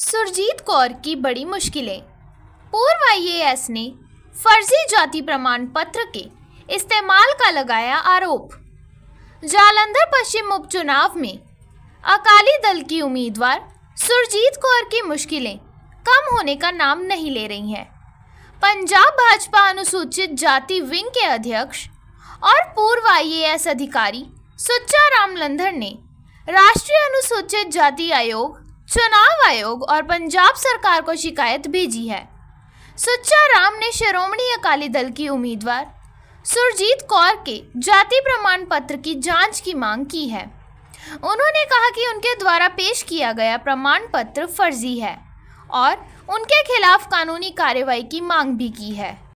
सुरजीत कौर की बड़ी मुश्किलें पूर्व आई ने फर्जी जाति प्रमाण पत्र के इस्तेमाल का लगाया आरोप जालंधर पश्चिम उपचुनाव में अकाली दल की उम्मीदवार सुरजीत कौर की मुश्किलें कम होने का नाम नहीं ले रही हैं पंजाब भाजपा अनुसूचित जाति विंग के अध्यक्ष और पूर्व आईएएस अधिकारी सुच्चा रामलंधर ने राष्ट्रीय अनुसूचित जाति आयोग चुनाव आयोग और पंजाब सरकार को शिकायत भेजी है सुच्चा राम ने श्रोमणी अकाली दल की उम्मीदवार सुरजीत कौर के जाति प्रमाण पत्र की जांच की मांग की है उन्होंने कहा कि उनके द्वारा पेश किया गया प्रमाण पत्र फर्जी है और उनके खिलाफ कानूनी कार्रवाई की मांग भी की है